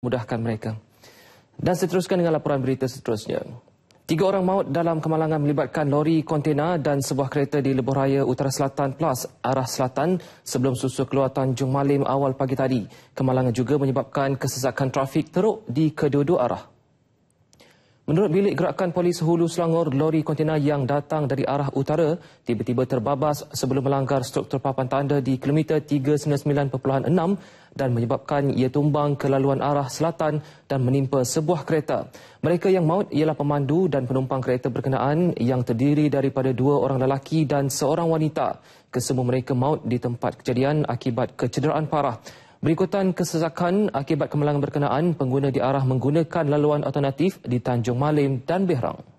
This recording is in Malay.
mudahkan mereka. Dan seterusnya dengan laporan berita seterusnya. Tiga orang maut dalam kemalangan melibatkan lori kontena dan sebuah kereta di Lebuh Raya Utara Selatan Plus arah selatan sebelum susu keluar Tanjung Malim awal pagi tadi. Kemalangan juga menyebabkan kesesakan trafik teruk di kedua-dua arah. Menurut bilik gerakan polis Hulu Selangor, lori kontena yang datang dari arah utara tiba-tiba terbabas sebelum melanggar struktur papan tanda di kilometer 399.6 dan menyebabkan ia tumbang ke laluan arah selatan dan menimpa sebuah kereta. Mereka yang maut ialah pemandu dan penumpang kereta berkenaan yang terdiri daripada dua orang lelaki dan seorang wanita. Kesemua mereka maut di tempat kejadian akibat kecederaan parah. Berikutan kesesakan akibat kemalangan berkenaan, pengguna diarah menggunakan laluan alternatif di Tanjung Malim dan Behrang.